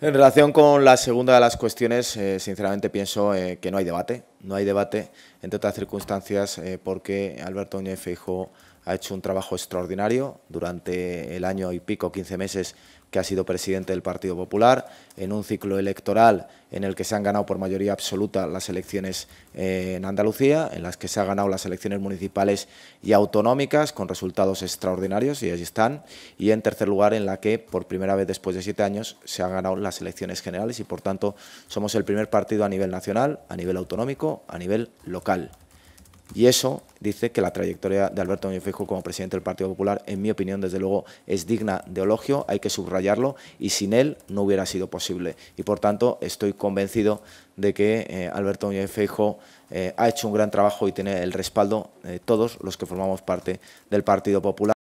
En relación con la segunda de las cuestiones, eh, sinceramente pienso eh, que no hay debate no hay debate, entre otras circunstancias, eh, porque Alberto Núñez Feijóo ha hecho un trabajo extraordinario durante el año y pico, 15 meses, que ha sido presidente del Partido Popular, en un ciclo electoral en el que se han ganado por mayoría absoluta las elecciones eh, en Andalucía, en las que se han ganado las elecciones municipales y autonómicas, con resultados extraordinarios, y allí están, y en tercer lugar, en la que, por primera vez después de siete años, se han ganado las elecciones generales, y por tanto, somos el primer partido a nivel nacional, a nivel autonómico, a nivel local. Y eso dice que la trayectoria de Alberto Núñez Feijo como presidente del Partido Popular, en mi opinión, desde luego, es digna de elogio, hay que subrayarlo, y sin él no hubiera sido posible. Y por tanto, estoy convencido de que eh, Alberto Núñez Feijo eh, ha hecho un gran trabajo y tiene el respaldo de todos los que formamos parte del Partido Popular.